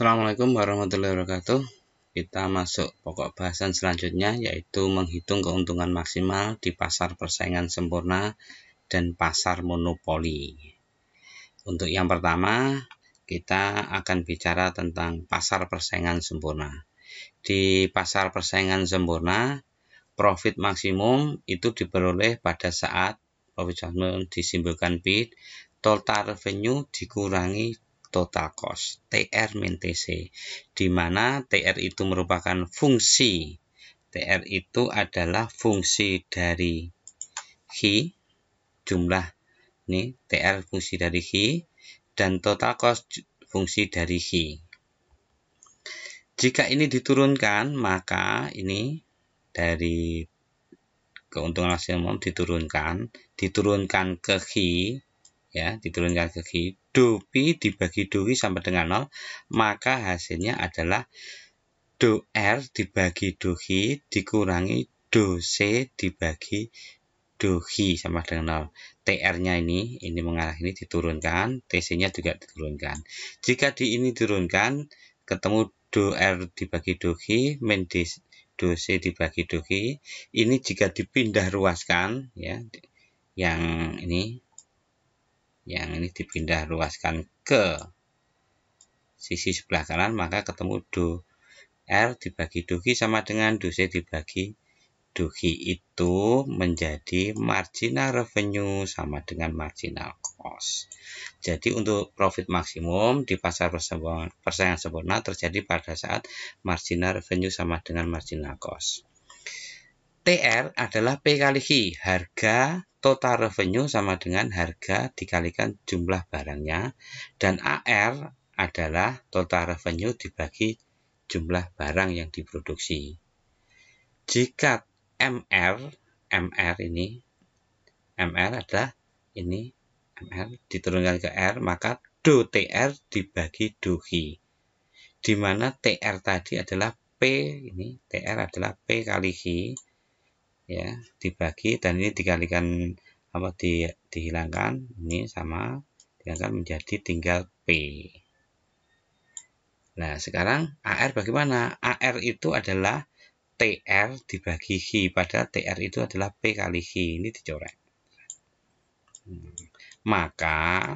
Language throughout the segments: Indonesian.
Assalamualaikum warahmatullahi wabarakatuh Kita masuk pokok bahasan selanjutnya yaitu menghitung keuntungan maksimal di pasar persaingan sempurna dan pasar monopoli Untuk yang pertama kita akan bicara tentang pasar persaingan sempurna Di pasar persaingan sempurna profit maksimum itu diperoleh pada saat profit maksimum disimbolkan bid total revenue dikurangi total cost TR min TC di mana TR itu merupakan fungsi TR itu adalah fungsi dari Hi jumlah ini TR fungsi dari Hi dan total cost fungsi dari Hi jika ini diturunkan maka ini dari keuntungan maksimum diturunkan diturunkan ke Hi ya diturunkan ke Hi do P dibagi do I sama dengan 0, maka hasilnya adalah do R dibagi do I dikurangi do C dibagi do I sama dengan 0. TR-nya ini, ini mengarah ini diturunkan, TC-nya juga diturunkan. Jika di ini turunkan, ketemu do R dibagi do I, min do C dibagi do I. Ini jika dipindah ruaskan, ya, yang ini yang ini dipindah luaskan ke sisi sebelah kanan maka ketemu do R dibagi dugi sama dengan c dibagi dugi itu menjadi marginal revenue sama dengan marginal cost. Jadi untuk profit maksimum di pasar persaingan sempurna terjadi pada saat marginal revenue sama dengan marginal cost. TR adalah P kali Q, harga total revenue sama dengan harga dikalikan jumlah barangnya, dan AR adalah total revenue dibagi jumlah barang yang diproduksi. Jika MR, MR ini, MR adalah ini, MR diturunkan ke R, maka do TR dibagi do Q, di mana TR tadi adalah P, ini TR adalah P kali Q, ya dibagi dan ini dikalikan apa di, dihilangkan ini sama dihilangkan menjadi tinggal P nah sekarang AR bagaimana AR itu adalah TR dibagi H padahal TR itu adalah P kali H ini dicoret hmm. maka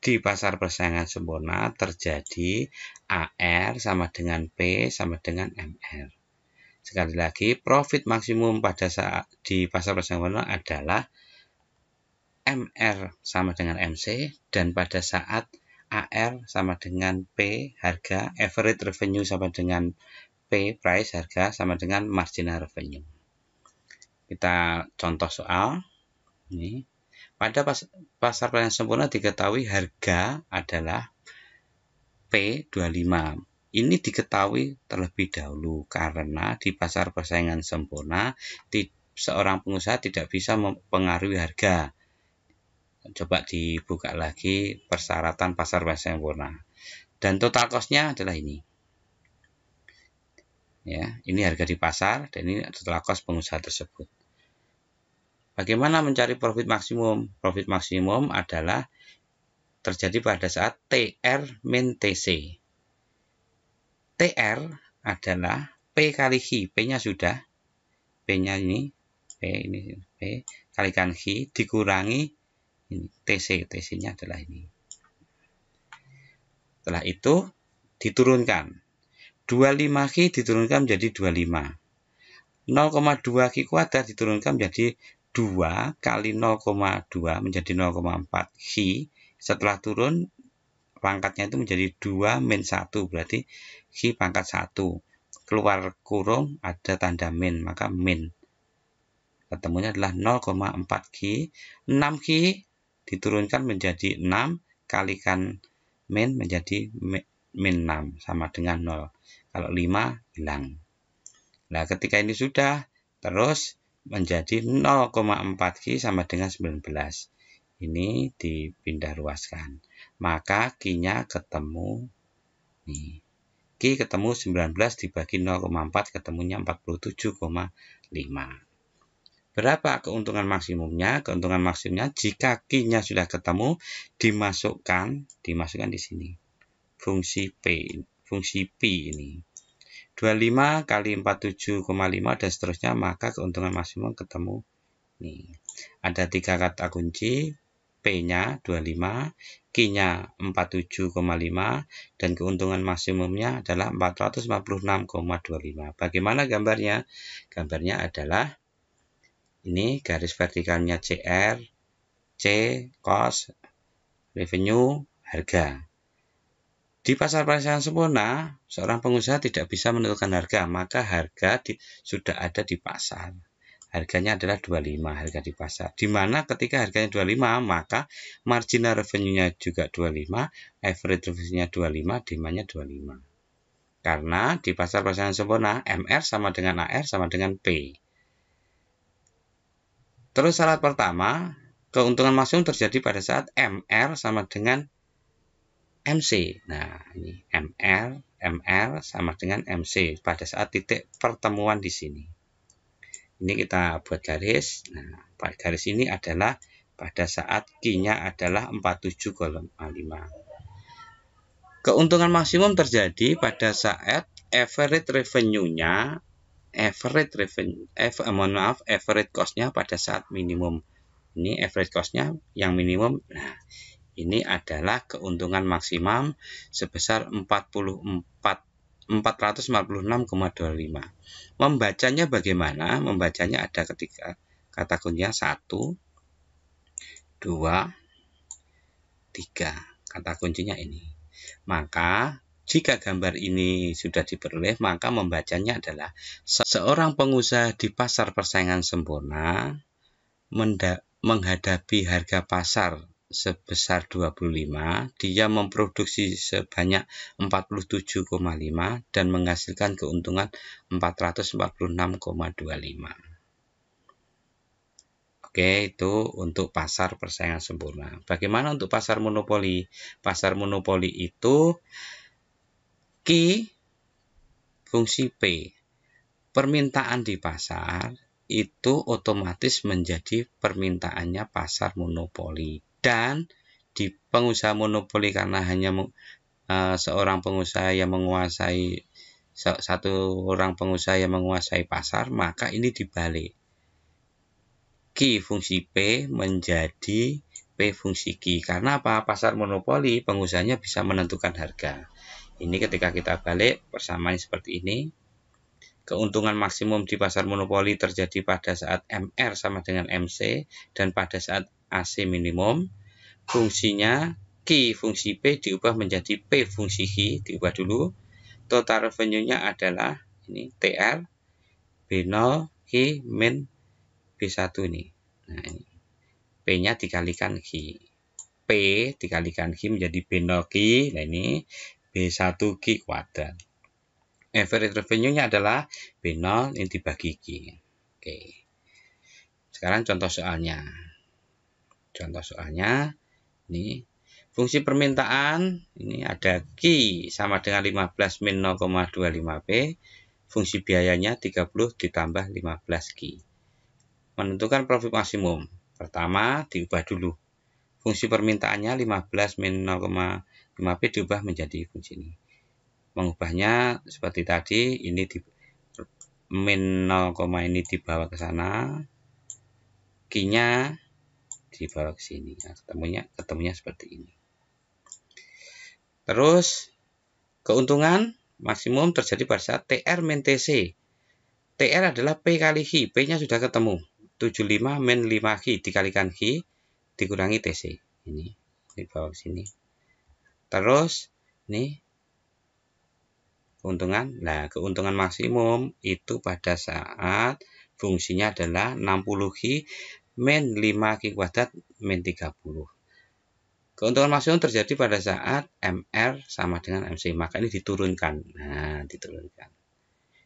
di pasar persaingan sempurna terjadi AR sama dengan P sama dengan MR Sekali lagi, profit maksimum pada saat di pasar persaingan adalah MR sama dengan MC dan pada saat AR sama dengan P harga, average revenue sama dengan P price harga sama dengan marginal revenue. Kita contoh soal. Ini. Pada pas, pasar pelayanan sempurna diketahui harga adalah P25 ini diketahui terlebih dahulu karena di pasar persaingan sempurna seorang pengusaha tidak bisa mempengaruhi harga. Coba dibuka lagi persyaratan pasar persaingan sempurna. Dan total costnya adalah ini. Ya, ini harga di pasar dan ini total cost pengusaha tersebut. Bagaimana mencari profit maksimum? Profit maksimum adalah terjadi pada saat TR min TC TR adalah P kali Hi. P-nya sudah. P-nya ini. P ini. P kan Hi dikurangi ini, TC. TC-nya adalah ini. Setelah itu diturunkan. 25 h diturunkan menjadi 25. 0,2 Ki kuadrat diturunkan menjadi 2 kali 0,2 menjadi 0,4 h. Setelah turun pangkatnya itu menjadi 2 min 1 berarti Q pangkat 1 keluar kurung ada tanda min maka min ketemunya adalah 0,4 Q 6 Q diturunkan menjadi 6 kalikan min menjadi min 6 sama dengan 0 kalau 5 hilang nah ketika ini sudah terus menjadi 0,4 Q sama dengan 19 ini dipindah ruaskan maka Q-nya ketemu nih. Q ketemu 19 dibagi 0,4 ketemunya 47,5. Berapa keuntungan maksimumnya? Keuntungan maksimumnya jika Q-nya sudah ketemu dimasukkan dimasukkan di sini. Fungsi P fungsi P ini. 25 kali 47,5 dan seterusnya maka keuntungan maksimum ketemu nih. Ada tiga kata kunci P-nya 25, ruginya 47,5 dan keuntungan maksimumnya adalah 456,25. Bagaimana gambarnya? Gambarnya adalah ini garis vertikalnya CR, C cost, revenue, harga. Di pasar persaingan sempurna, seorang pengusaha tidak bisa menentukan harga, maka harga di, sudah ada di pasar harganya adalah 25 harga di pasar. Dimana ketika harganya 25 maka marginal revenue-nya juga 25, average revenue-nya 25, demandnya 25. Karena di pasar persaingan sempurna MR sama dengan AR sama dengan P. Terus syarat pertama, keuntungan maksimum terjadi pada saat MR sama dengan MC. Nah, ini MR, MR sama dengan MC pada saat titik pertemuan di sini ini kita buat garis nah garis ini adalah pada saat q-nya adalah 47 kolom A5 keuntungan maksimum terjadi pada saat average revenue-nya average revenue eh, mohon maaf average cost-nya pada saat minimum ini average cost-nya yang minimum nah ini adalah keuntungan maksimum sebesar 44 446,25. Membacanya bagaimana? Membacanya ada ketika kata kuncinya 1, 2, 3. Kata kuncinya ini. Maka jika gambar ini sudah diperoleh, maka membacanya adalah seorang pengusaha di pasar persaingan sempurna menghadapi harga pasar sebesar 25, dia memproduksi sebanyak 47,5 dan menghasilkan keuntungan 446,25. Oke, itu untuk pasar persaingan sempurna. Bagaimana untuk pasar monopoli? Pasar monopoli itu Q fungsi P. Permintaan di pasar itu otomatis menjadi permintaannya pasar monopoli dan di pengusaha monopoli karena hanya uh, seorang pengusaha yang menguasai satu orang pengusaha yang menguasai pasar maka ini dibalik Q fungsi P menjadi P fungsi Q karena apa pasar monopoli pengusahanya bisa menentukan harga ini ketika kita balik persamaan seperti ini keuntungan maksimum di pasar monopoli terjadi pada saat MR sama dengan MC dan pada saat AC minimum. Fungsinya Q fungsi P diubah menjadi P fungsi Q, diubah dulu. Total revenue-nya adalah ini TR B0 Q min B1 ini. Nah, ini. P-nya dikalikan Q. P dikalikan Q menjadi B0 Q. Nah, ini B1 Q kuadrat. Average revenue-nya adalah B0 ini dibagi Q. Oke. Sekarang contoh soalnya. Contoh soalnya ini fungsi permintaan ini ada Q sama dengan 15 min 0,25P. Fungsi biayanya 30 ditambah 15 Q. Menentukan profit maksimum. Pertama diubah dulu. Fungsi permintaannya 15 min 0,5P diubah menjadi fungsi ini. Mengubahnya seperti tadi ini di min 0, ini dibawa ke sana. Q-nya di bawah sini nah, ketemunya ketemunya seperti ini terus keuntungan maksimum terjadi pada saat TR min TC TR adalah P kali h, P nya sudah ketemu 75 min 5 h dikalikan h dikurangi TC ini di bawah sini terus ini keuntungan nah keuntungan maksimum itu pada saat fungsinya adalah 60 h min 5Q kuadrat min 30. Keuntungan maksimum terjadi pada saat MR sama dengan MC, maka ini diturunkan. Nah, diturunkan.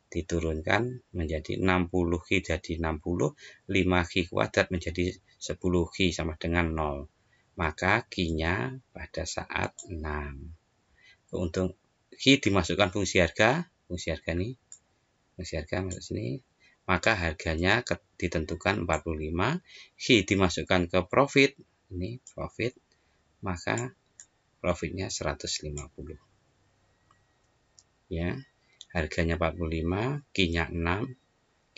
Diturunkan menjadi 60 k, jadi 60, 5Q kuadrat menjadi 10 k sama dengan 0. Maka Q-nya pada saat 6. Keuntung k dimasukkan fungsi harga, fungsi harga nih, fungsi harga masuk sini, maka harganya ditentukan 45 hi dimasukkan ke profit ini profit maka profitnya 150 ya harganya 45 kinya 6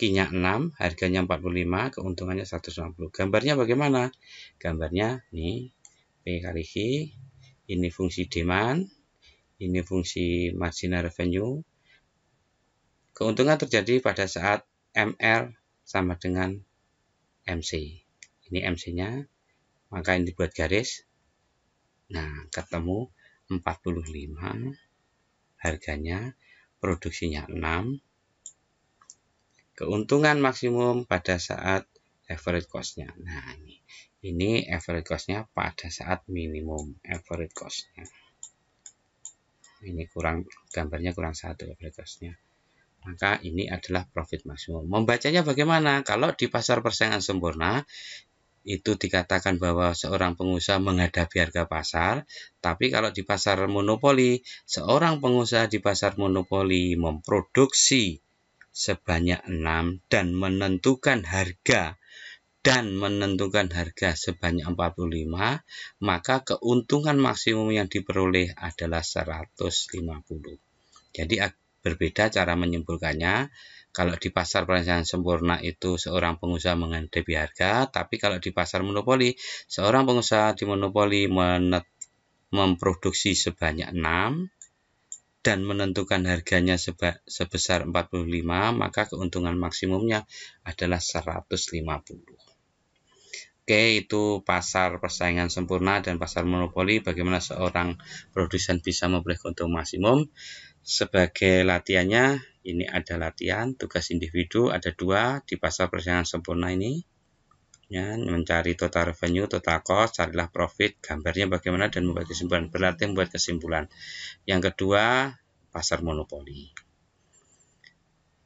kinya 6 harganya 45 keuntungannya 160 gambarnya bagaimana gambarnya nih P kali Q ini fungsi demand ini fungsi marginal revenue keuntungan terjadi pada saat ML sama dengan MC. Ini MC-nya, maka ini dibuat garis. Nah, ketemu 45, harganya, produksinya 6. Keuntungan maksimum pada saat average cost-nya. Nah, ini. Ini average cost-nya pada saat minimum average cost-nya. Ini kurang gambarnya kurang satu average cost-nya maka ini adalah profit maksimum. Membacanya bagaimana? Kalau di pasar persaingan sempurna, itu dikatakan bahwa seorang pengusaha menghadapi harga pasar, tapi kalau di pasar monopoli, seorang pengusaha di pasar monopoli memproduksi sebanyak 6 dan menentukan harga dan menentukan harga sebanyak 45, maka keuntungan maksimum yang diperoleh adalah 150. Jadi Berbeda cara menyimpulkannya. Kalau di pasar persaingan sempurna itu seorang pengusaha menghadapi harga, tapi kalau di pasar monopoli, seorang pengusaha di monopoli memproduksi sebanyak 6 dan menentukan harganya seba sebesar 45, maka keuntungan maksimumnya adalah 150. Oke, itu pasar persaingan sempurna dan pasar monopoli. Bagaimana seorang produsen bisa memperoleh keuntungan maksimum? Sebagai latihannya, ini ada latihan tugas individu ada dua di pasar persaingan sempurna ini. Ya, mencari total revenue, total cost, carilah profit, gambarnya bagaimana dan membuat kesimpulan. Berlatih membuat kesimpulan. Yang kedua, pasar monopoli.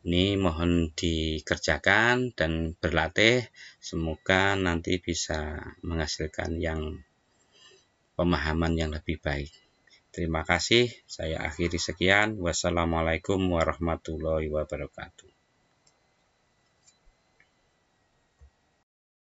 Ini mohon dikerjakan dan berlatih. Semoga nanti bisa menghasilkan yang pemahaman yang lebih baik. Terima kasih, saya akhiri sekian. Wassalamualaikum warahmatullahi wabarakatuh.